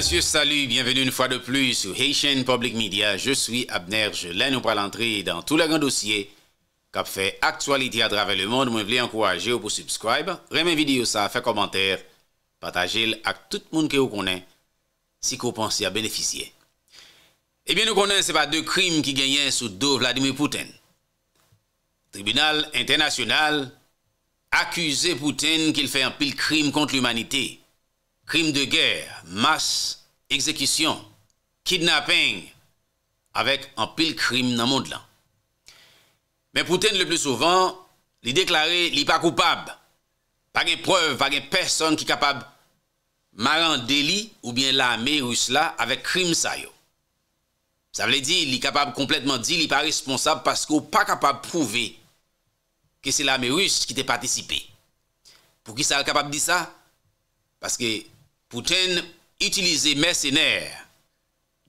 Monsieur, salut, bienvenue une fois de plus sur Haitian Public Media. Je suis Abner Gelin, nous parlons l'entrée dans tous les grands dossiers qui fait actualité à travers le monde. Moi, je voulais encourager pour subscribe, les vidéo ça, fait commentaire, partagez à tout le monde que vous connaissez si vous pensez à bénéficier. Eh bien, nous connaissons pas deux crimes qui gagnent sous dos Vladimir Poutine. Tribunal international accuse Poutine qu'il fait un pile crime contre l'humanité. krim de gèr, mas, ekzekisyon, kidnapeng, avèk an pil krim nan mond lan. Men pouten le blè souvan, li deklarè li pa koupab, pagnè preu, pagnè person ki kapab maran deli ou bien la amè rus la avèk krim sayo. Sa vle di, li kapab kompletman di, li pa responsab paskou pa kapab prouvé ke se la amè rus ki te patisipè. Pou ki sa al kapab di sa? Paske Poutine utilisait mercenaires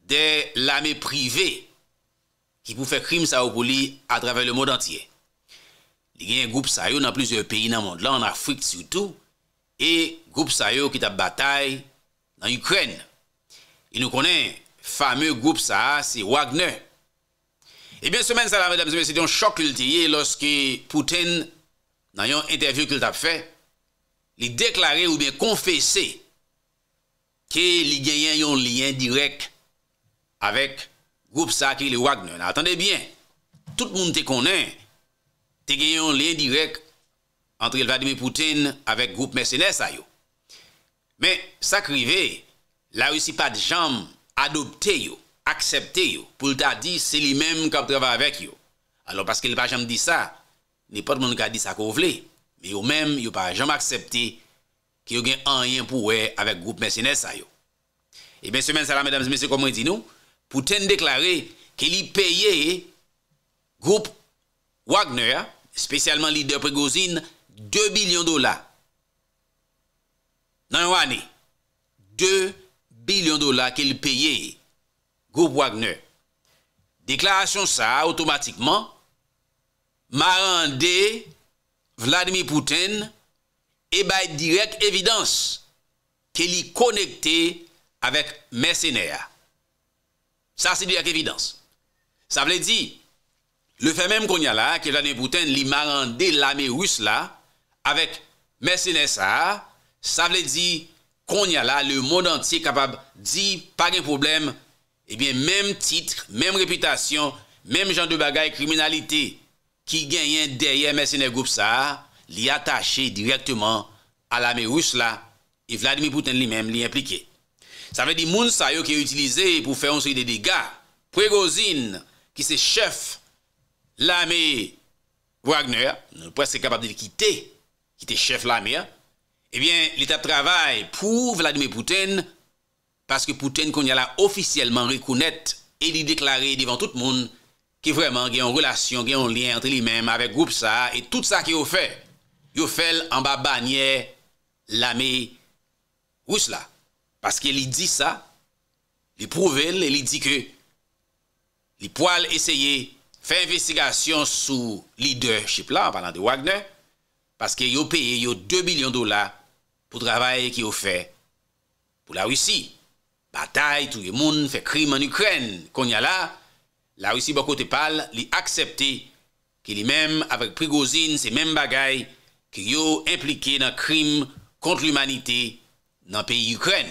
de l'armée privée qui pour faire crime ça au à travers le monde entier. Il y a un groupe ça dans plusieurs pays dans le monde, là en Afrique surtout, et groupe ça qui a bataille dans l'Ukraine. Il nous connaît fameux groupe ça, c'est Wagner. Et eh bien, ce ça, mesdames et messieurs, c'est un choc lorsque Poutine, dans une interview qu'il a fait, il déclaré ou bien confessé ke li genyen yon liyen direk avèk goup sakri le wagnen. Atande bien, tout moun te konen, te genyen yon liyen direk antre elva di mi pouten avèk goup mersenè sa yo. Men, sakri ve, la russi pa di jam adopte yo, aksepte yo, pou lta di, se li menm kap trava avèk yo. Anon, paske li pa jam di sa, ni pot moun ka di sa kou vle, mi yo menm, yo pa jam aksepte yo. ki yo gen anyen pou we avèk goup mè sè nè sa yo. E bè sè mè sè la, mè damse, mè sè komon di nou, Pouten deklare ke li peye goup Wagner, spesialman lider pregozine, 2 bilion dola. Nan yo wane, 2 bilion dola ke li peye goup Wagner. Deklarasyon sa, automatikman, marande Vladimir Pouten mè sè e bay direk evidans ke li konekte avèk mersenè a. Sa se direk evidans. Sa vle di, le fè mèm konya la, ke l'anè bouten li marande l'ame rous la, avèk mersenè sa, sa vle di konya la, le moun antye kapab di, parèm problem, ebyen mèm titre, mèm reputasyon, mèm jan de bagay kriminalite ki genyen derye mersenè goup sa a, li atache direktman eh a lame Rus la, e Vladimir Pouten li mem li implike. Sa ve di moun sayo ki yo utilize pou feyon se yi de dega, pre-Rosine ki se chef lame Wagner, nou pres se kapab de li kite, kite chef lame, e bien l'etape travay pou Vladimir Pouten, paske Pouten kon yala ofisyeleman rekounet e li deklare divan tout moun ki vreman gen yon relasyon, gen yon lien entre li mem, avek group sa, e tout sa ki yo fey, yo fel an ba banyer la me wous la. Paske li di sa, li prouvel, li di ke li poal eseye fe investigasyon sou leadership la, paske yo peye yo 2 milyon dola pou travay ki yo fe pou la wisi. Batay touye moun fe krim an Ukren. Konya la, la wisi bako te pal li aksepte ki li menm avik prigozin se menm bagay pou ki yo implike nan krim kont l'humanite nan peyi Ukren.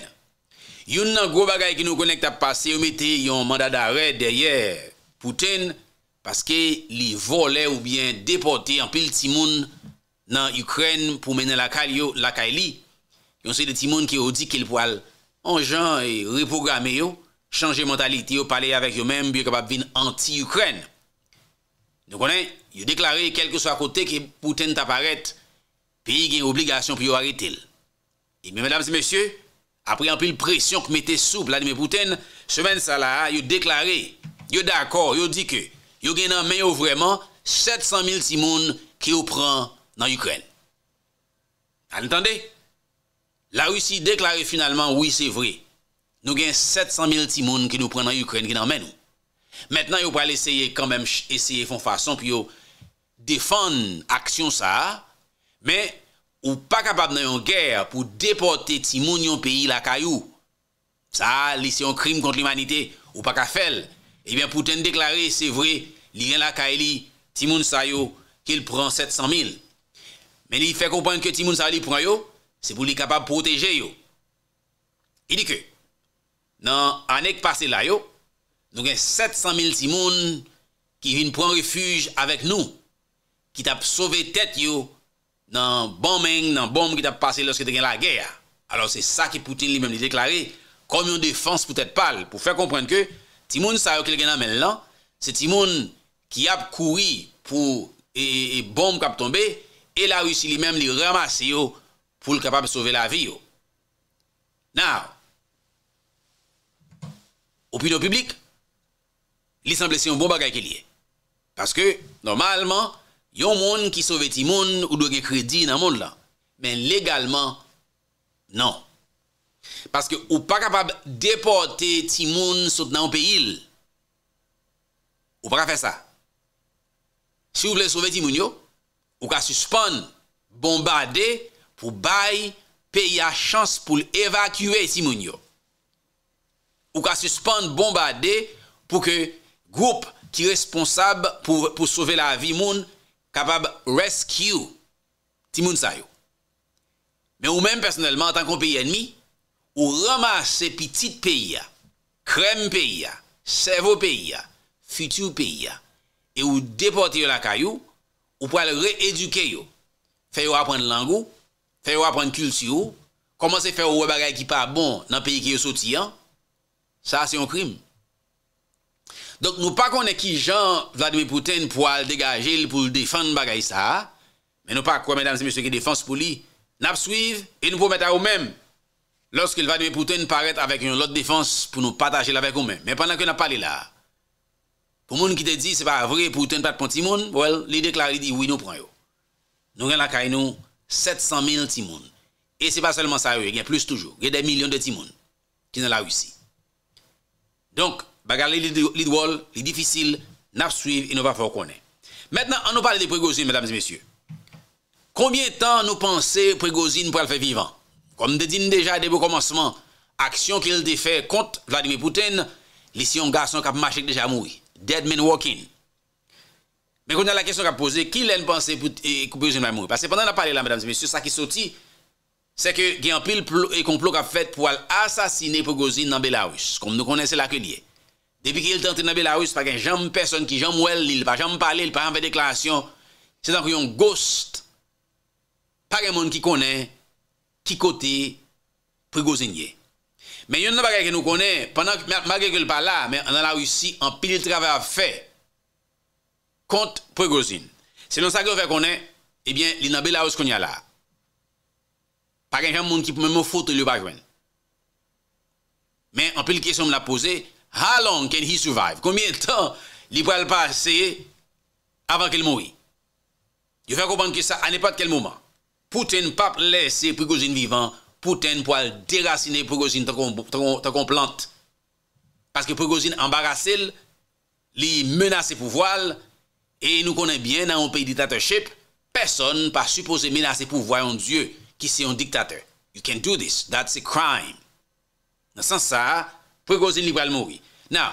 Yon nan gro bagay ki nou konen ki ta pase, yo mette yon manda da red deryer Pouten, paske li vole ou bien depote an pil timoun nan Ukren pou menen la kal yo la kaili. Yon se de timoun ki yo di ke l poal anjan e repograme yo, chanje mentalite yo pale avek yo menm biyo kapap vin anti-Ukren. Nou konen, yo deklare kelke so akote ki Pouten ta paret pays une obligation pour arrêter. Et mesdames et messieurs, après un pile pression que mettez sous Vladimir Poutine, semaine ça là, a déclaré, a d'accord, a dit que il gen en vraiment 700 000 qui ont prend dans Ukraine. Entendez? La Russie déclaré finalement oui, c'est vrai. Nous avons 700 000 timoun qui nous prennent en Ukraine qui nous Maintenant, ils va essayer quand même essayer font façon pour défendre action ça Men, ou pa kapab nan yon gèr pou depote timoun yon peyi lakayou. Sa, li se yon krim kont l'umanite ou pa kafel. Ebyen pou ten deklare, se vre, li ren lakay li, timoun sa yo, ki l pran 700.000. Men li fe kompon ke timoun sa li pran yo, se pou li kapab proteje yo. I di ke, nan anek pase la yo, nou gen 700.000 timoun ki vin pran refuj avèk nou. Ki tap sove tèt yo. nan bom men, nan bom ki tap pase loske te gen la geya. Alors, se sa ki Poutine li men li deklare, komyon defanse pou tete pal, pou fe komprende ke, ti moun sa yo ke li gen a men lan, se ti moun ki ap kouri pou e bom kap tombe, e la Rusi li men li ramase yo pou l kapap sove la vi yo. Now, opido publik, li san plesi yon bom bagay ke liye. Paske, normalman, Yon moun ki sove ti moun ou doge kredi nan moun la. Men legalman, nan. Paske ou pa kapab depote ti moun sot nan peyil. Ou pa ka fe sa. Si ou ble sove ti moun yo, ou ka suspon bombarder pou bay pey a chans pou evakue ti moun yo. Ou ka suspon bombarder pou ke goup ki responsab pou sove la vi moun, kapab reskyou ti moun sa yo. Men ou men personelman, tan kon peye enmi, ou ramase se pitit peye, krem peye, sevo peye, futu peye, e ou depote yo la kayo, ou pou al re-eduke yo, feyo apwande lango, feyo apwande külsyo, komanse feyo wè bagay ki pa bon nan peye ki yo sotiyan, sa se yon krim. Donk nou pa konen ki jan Vladimir Pouten pou al degaje pou l defan bagay sa. Men nou pa kwa, men dam, se mese ki defans pou li nap swiv, e nou pou met a ou men loske Vladimir Pouten paret avèk yon lot defans pou nou pataje l avèk ou men. Men panan ke nou pale la, pou moun ki te di se pa avre Pouten pat pon timoun, pou el, li deklari di oui nou pran yo. Nou gen la kay nou 700 min timoun. E se pa selman sa yo, gen plus toujou. Gen de milyon de timoun ki nan la wisi. Donk, bagarre les drôle, les difficile, n'a suivre et ne va faire connaître. Maintenant, on nous parle de Prégozine, mesdames et messieurs. Combien de temps nous pensons Prégozine pour le faire vivant Comme nous dit déjà dès le commencement, action qu'il a fait contre Vladimir Poutine, ici un garçon qui a marché déjà mourir. Dead man walking. Mais quand on a la question qui a posée, qui l'a pensé pour Prégozine va mourir Parce que pendant la parlé là, mesdames et messieurs, ça qui sorti, c'est que il y a un pile et complot qui a fait pour assassiner Prégozine dans Belarus, comme nous connaissons liée. Depi ki yon tan te nabè la ouz pa gen jom person ki jom wèl li, l pa jom pale, l pa jom vè deklarasyon, se tan ki yon ghost pa gen moun ki konen, ki kote pregoziniye. Men yon nan bagay ki nou konen, malge ki l pa la, men an la ouz si an pil travè a fè, kont pregozini. Se lonsa ki ou fè konen, ebyen eh li nabè la ouz kon yon la. Pa gen jom moun ki pou mè mou fote li ou bagwen. Men an pil kèsyon mè la posey, How long can he survive? Koumien tan li pou al pase avan kel moui? Yo fè koupan ki sa anepat kel mouman. Pouten pa plese prigozine vivan, pouten pou al derasine prigozine tan kon plant. Paske prigozine ambarase li, li menase pou voal, e nou konen bien nan ou peyi diktatorship, peson pa suppose menase pou voay an dieu ki se yon diktator. You can do this, that's a crime. Nan san sa, Pregozine li pou al mouri. Nan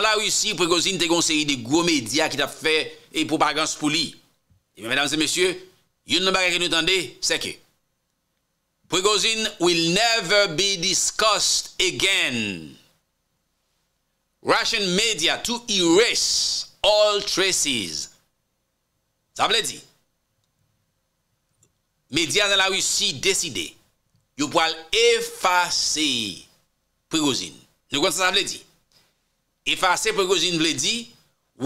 la ou yisi, pregozine te konseyi de gwo media ki ta fe e pou bagans pou li. E menam se mesye, yon nan bagan ki nou tende, seke. Pregozine will never be discussed again. Russian media to erase all traces. Sa ple di. Medya nan la ou yisi deside. Yo pou al efasey pregozine. Nou kon sa sa vle di, efase pregozine vle di,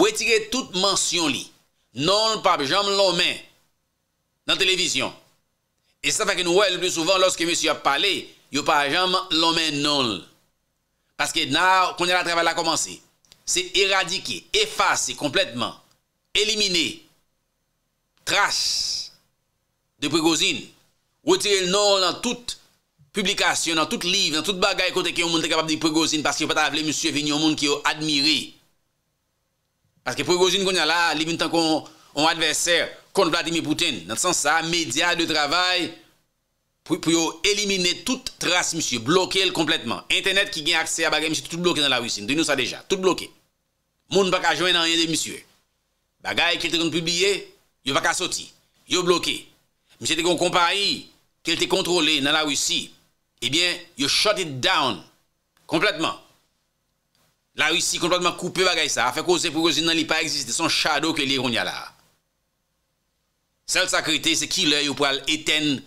wetire tout mansyon li, nol pa jom lomè nan televisyon. E sa fa ki nou wè lè blè souvan lòske mè sya pale, yo pa jom lomè nol. Paske nan kon yè la travè la komanse, se eradike, efase kompletman, elimine, tras de pregozine, wetire lomè nan tout mansyon. publication, dans tout livre, dans tout bagaille côté qui sont capable de Prigozine parce qu'il pas vle monsieur venir un monde qui admiré. Parce que Prigozine qu'on a là, il tant qu'on on adversaire contre Vladimir Poutine. Dans le sens ça, média de travail pour, pour éliminer toute trace monsieur, bloquer complètement. Internet qui gagne accès à bagaille monsieur tout bloqué dans la Russie. nous ça déjà, tout bloqué. Monde pas jouer joindre rien de monsieur. Bagaille qui était publié, il pas sortir. sortir. Il bloqué. Monsieur était un compagnie qui était contrôlée dans la Russie ebyen, eh you shut it down. Kompletman. La russi kompletman koupe bagay sa, afe kose pou kose nan li pa eksiste son chado ke li roun ya la. Sel sakrete se ki le yo pou al eten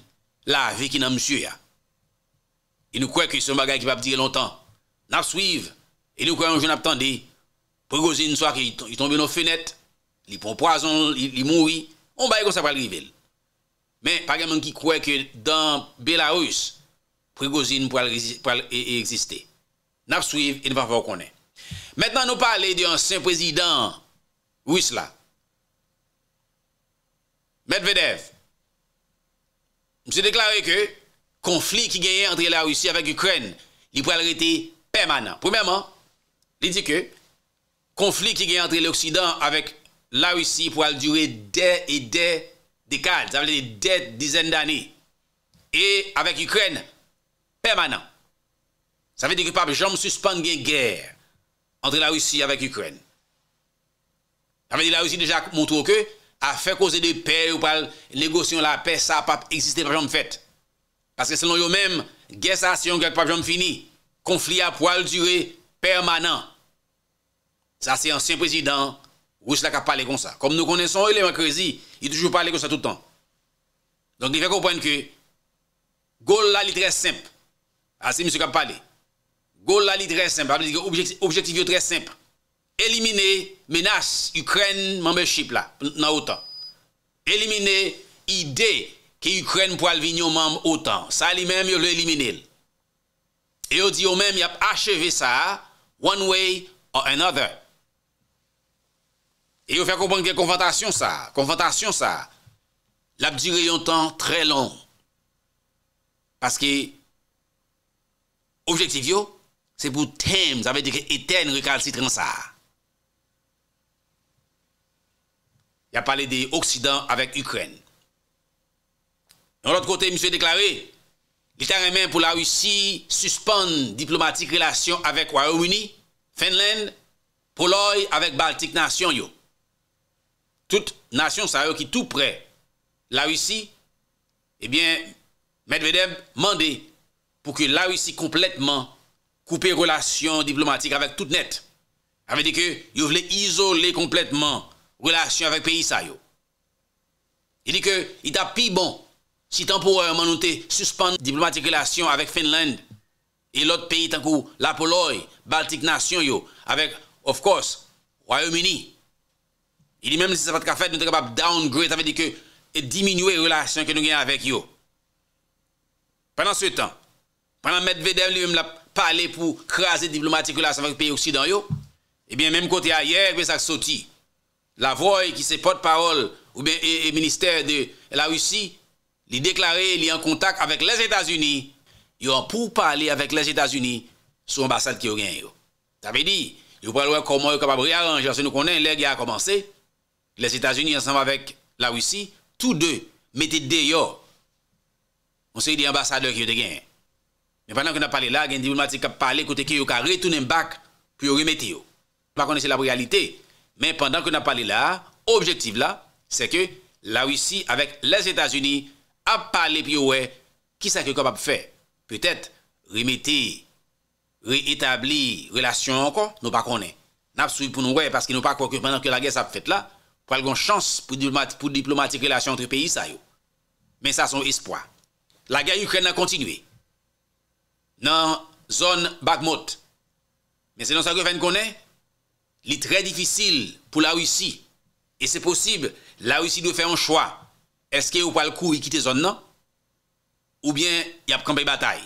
la vekina msue ya. E nou kwek se magay ki pa ptire lontan, nap suive, e nou kwek anjou naptande pou kose nan so a ki yi tombe nou fenet, li pou poason, li mouri, on bay kon sa pral rivel. Men, pagayman ki kwek dan Belarus, Prigozine pour e- e- exister. Nous suivre, il va pas qu'on est. Maintenant, nous parlons de ancien président russe là. Medvedev. s'est déclaré que le conflit qui gagne entre la Russie avec l'Ukraine, il pourrait permanent. Premièrement, il dit que le conflit qui gagne entre l'Occident avec la Russie pourrait durer des et des décades, ça veut dire des dizaines d'années. Et avec l'Ukraine, permanent. Ça veut dire que pas jamais suspendre une guerre entre la Russie avec l'Ukraine. Ça veut dire que la Russie déjà montre que à faire cause de paix ou pas négocier la paix, ça n'a pas existé, pas jamais fait. Parce que selon eux-mêmes, guerre ça, si on pas jamais fini. Conflit à poil duré, permanent. Ça, c'est ancien président Russe qui a parlé comme ça. Comme nous connaissons, il est il toujours parlé comme ça tout le temps. Donc, il faut comprendre que Gaulle là, il est très simple. Ah, c'est monsieur qui a parlé. Goal est très simple. Objectif, objectif très simple. Éliminer menace Ukraine membership là, dans l'OTAN. Éliminer idée que Ukraine pour venir membre autant. Ça lui-même, il éliminé. Et il dit au même, il a achevé ça, one way or another. Et il fait comprendre que confrontation ça, confrontation ça, l'a duré un temps très long. Parce que Objektiv yo, se pou tem, zavè dike eten rekal sitran sa. Ya pale de Occident avèk Ukren. En l'otre kote, mi se deklare, l'Itan remè pou la Rusi suspande diplomatik relasyon avèk Warouni, Finland, Poloy avèk Baltik nasyon yo. Tout nasyon sa yo ki tou pre la Rusi, ebyen eh medvedèb mandè. pou ke la wisi kompletman koupe relasyon diplomatik avèk tout net. Avè di ke, yo vle isole kompletman relasyon avèk peyi sa yo. Il di ke, it ap pi bon si tanpou wè yonman nou te suspande diplomatik relasyon avèk Finland e lot peyi tanpou la Poloye, Baltic Nation yo, avèk, of course, Woyomini. Il di mèm si sa pat ka fèt, nou te kapap downgrade, avè di ke, et diminuè relasyon ke nou gen avèk yo. Pendan sou tanpou, Pendant Medvedev lui-même l'a parlé pour craser diplomatique avec le pays occidentaux, eh bien, même côté ailleurs, ben, ça sauté. La voix qui se porte-parole ou bien et, ministère de la Russie, il déclaré, il est en contact avec les États-Unis. Ils pour parler avec les États-Unis sur l'ambassade qui a gagné. Ça veut dire, vous vont voir comment ils sont de réarranger. Parce nous connaissons, les a commencé. Les États-Unis ensemble avec la Russie, tous deux mettaient dehors. On sait dit ambassadeur qui ont gagné. Men pandan kwen ap pale la, gen diplomatik ap pale kote ki yo ka retounen bak pi yo remete yo. Nou pa kone se la brealite. Men pandan kwen ap pale la, objektiv la, se ke la Ouissi avek les Etats-Unis ap pale pi yo we, ki sa ke kom ap fe? Petet, remete, reetabli, relasyon anko, nou pa kone. Nap sou pou nou we, paske nou pa kone, menan ke la gen sa ap fet la, pou algon chans pou diplomatik relasyon anke peyi sa yo. Men sa son espoi. La gen Ukraine nan kontinue. dans la zone Bagmout. Mais c'est dans ça que vous connaît, il très difficile pour la Russie. Et c'est possible, la Russie doit faire un choix. Est-ce qu'il pas le coup de quitter zone non Ou bien il y a campé bataille.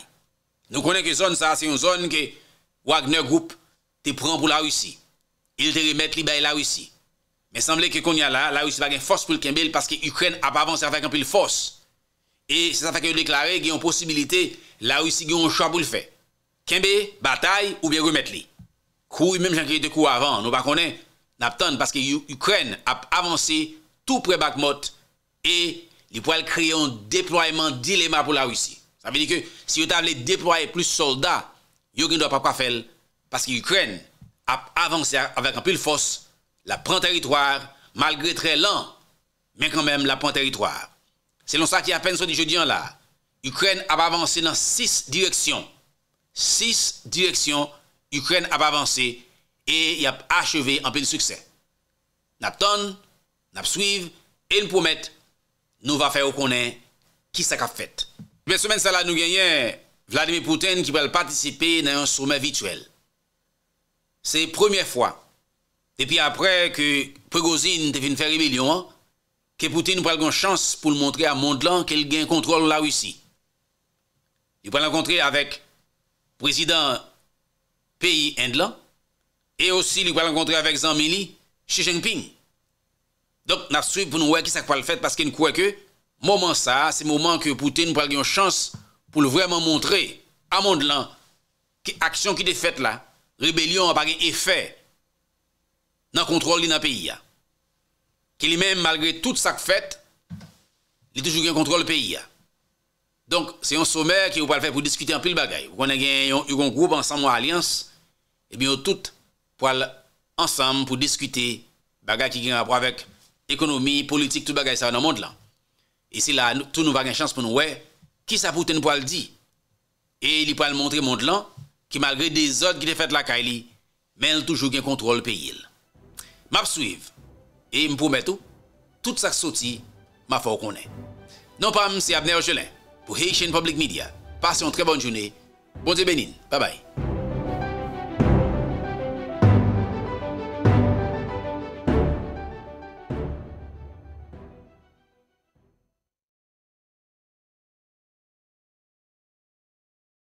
Nous connaissons que zone ça c'est une zone que Wagner groupe te prend pour la Russie. Il te remet libre la Russie. Mais semble que qu'on y a là, la Russie va une force pour le Kimbel parce que l'Ukraine a pas avancé avec un peu de force. E sa fa ke yon deklare gen yon posibilite la russi gen yon chwa pou l fe. Kenbe, batay ou bien remet li. Kou yon menm jan kreye de kou avan, nou ba konen nap ton paske yon Ukren ap avanse tou pre bak mot e li pou el kreye yon deployman dilema pou la russi. Sa vini ke si yon ta vle deploye plus soldat, yon gen do pa pa fel paske yon Ukren ap avanse avan kan pil fos la pran teritwar malgre tre lan, men kan menm la pran teritwar. Selon sa ki apen so di je diyan la, Ukren ap avanse nan 6 direksyon. 6 direksyon Ukren ap avanse e ap acheve anpe l'sukse. Nap ton, nap suive, e l'pomet nou va fe okonè ki sa kap fèt. Pè semen sa la nou genyen, Vladimir Pouten ki bel patisipe nan an soumen vituel. Se premier fwa, tepi apre ke pregozine te fin fè remilyon an, ke pouten nou pral gen chans pou l montre a mond lan kel gen kontrol la wisi. Li pral l kontre avèk prezident peyi end lan, e osi li pral l kontre avèk zanmili Xi Jinping. Donk nan sou pou nou wè ki sak pral l fèt paske nou kouè ke, mouman sa, se mouman ke pouten nou pral gen chans pou l vreman montre a mond lan ki aksyon ki de fèt la, rebelyon apage efè nan kontrol li nan peyi ya. ki li men malgre tout sak fèt, li toujou gen kontrol peyi ya. Donk, se yon somer ki ou pal fèt pou diskute anpil bagay, ou konen gen yon yon groub ansan mwa alians, e bi ou tout pal ansan pou diskute bagay ki gen apwa vek ekonomi, politik, tout bagay sa nan mond lan. E si la, tout nou val gen chans pou nou we, ki sa pouten pou al di, e li pal montre mond lan, ki malgre de zot ki te fèt la kaili, men toujou gen kontrol peyi il. Map suiv, E m pou metou, tout sa soti ma fò konen. Non pam, se Abner Jelin, pou Heishen Public Media. Pase yon tre bon jounè. Bonde benin. Ba bay.